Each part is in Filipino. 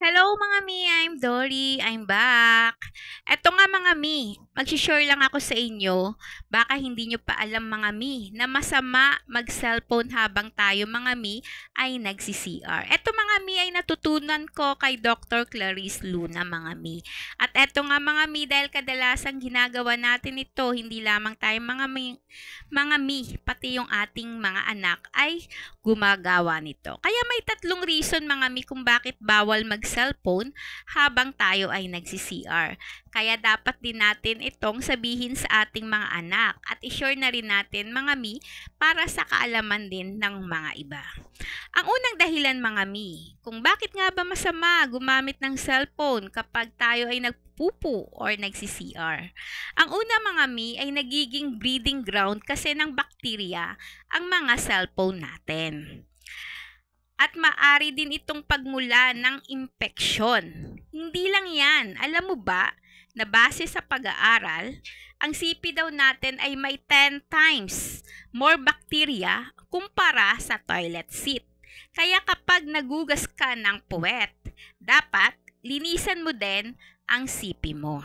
Hello mga mi, I'm Dolly. I'm back. Eto nga mga mi, mag-share lang ako sa inyo. Baka hindi nyo pa alam mga mi na masama mag-cellphone habang tayo mga mi ay nagsi-CR. Eto mga mi ay natutunan ko kay Dr. Clarice Luna mga mi. At eto nga mga mi dahil kadalasang ginagawa natin ito hindi lamang tayo mga mi, mga mi pati yung ating mga anak ay gumagawa nito. Kaya may tatlong reason mga mi kung bakit bawal mag-cellphone habang tayo ay nagsi-CR. Kaya dapat din natin itong sabihin sa ating mga anak at i-share na rin natin mga mi para sa kaalaman din ng mga iba. Ang unang dahilan mga mi kung bakit nga ba ba masama gumamit ng cellphone kapag tayo ay nagpupu or nagsi-CR? Ang una mga mi ay nagiging breeding ground kasi ng bakterya ang mga cellphone natin. At maari din itong pagmula ng impeksyon. Hindi lang yan. Alam mo ba na base sa pag-aaral, ang CP daw natin ay may 10 times more bacteria kumpara sa toilet seat. Kaya kapag nagugas ka ng puwet, dapat linisan mo din ang sipi mo.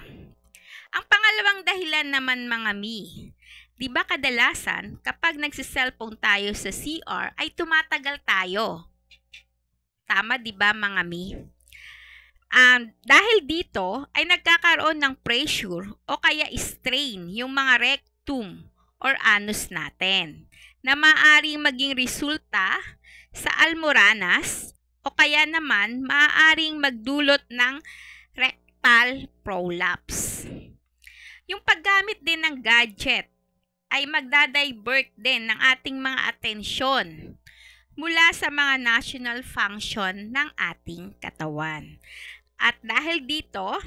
Ang pangalawang dahilan naman mga mi, di ba kadalasan kapag nagsiselfone tayo sa CR ay tumatagal tayo? Tama di ba mga mi? Um, dahil dito ay nagkakaroon ng pressure o kaya strain yung mga rectum or anus natin na maaaring maging resulta sa almoranas o kaya naman maaaring magdulot ng rectal prolapse. Yung paggamit din ng gadget ay magdadivert din ng ating mga atensyon mula sa mga national function ng ating katawan. At dahil dito,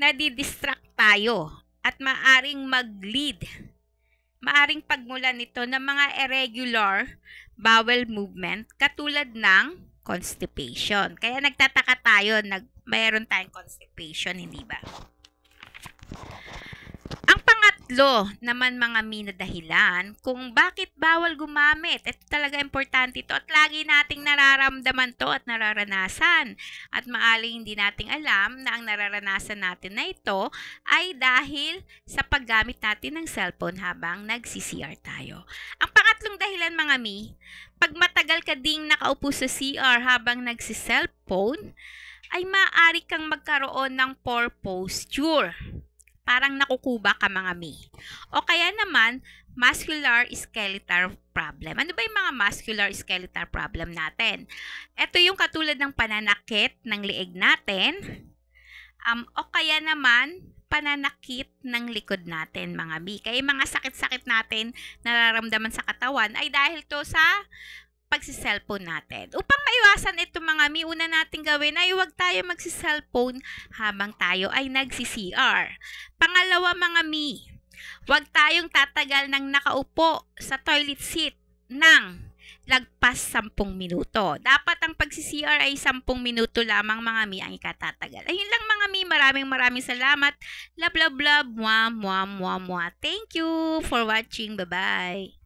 nadidistract tayo at maaring mag-lead maaring pagmulan nito ng mga irregular bowel movement katulad ng constipation. Kaya nagtataka tayo, nag, mayroon tayong constipation, hindi ba? Tatlo naman mga mina dahilan kung bakit bawal gumamit. Ito talaga importante ito at lagi nating nararamdaman to at nararanasan. At maaling hindi nating alam na ang nararanasan natin na ito ay dahil sa paggamit natin ng cellphone habang nag-CCR tayo. Ang pangatlong dahilan mga mi, pag matagal ka ding nakaupo sa CR habang nagsi-cellphone, ay maaari kang magkaroon ng poor posture parang nakukuba ka mga mi. O kaya naman, muscular skeletal problem. Ano ba yung mga muscular skeletal problem natin? Ito yung katulad ng pananakit ng liig natin. Um, o kaya naman, pananakit ng likod natin mga mi. Kaya yung mga sakit-sakit natin nararamdaman sa katawan ay dahil to sa pagsiselfone natin. Upang maiwasan ito mga mi, una natin gawin ay huwag tayo magsiselfone habang tayo ay nagsi-CR. Pangalawa mga mi, huwag tayong tatagal ng nakaupo sa toilet seat ng lagpas 10 minuto. Dapat ang pagsi-CR ay 10 minuto lamang mga mi ang ikatatagal. Ayun lang mga mi, maraming maraming salamat. Love, love, love. Mwah, mwah, mwah, mwah. Thank you for watching. Bye-bye.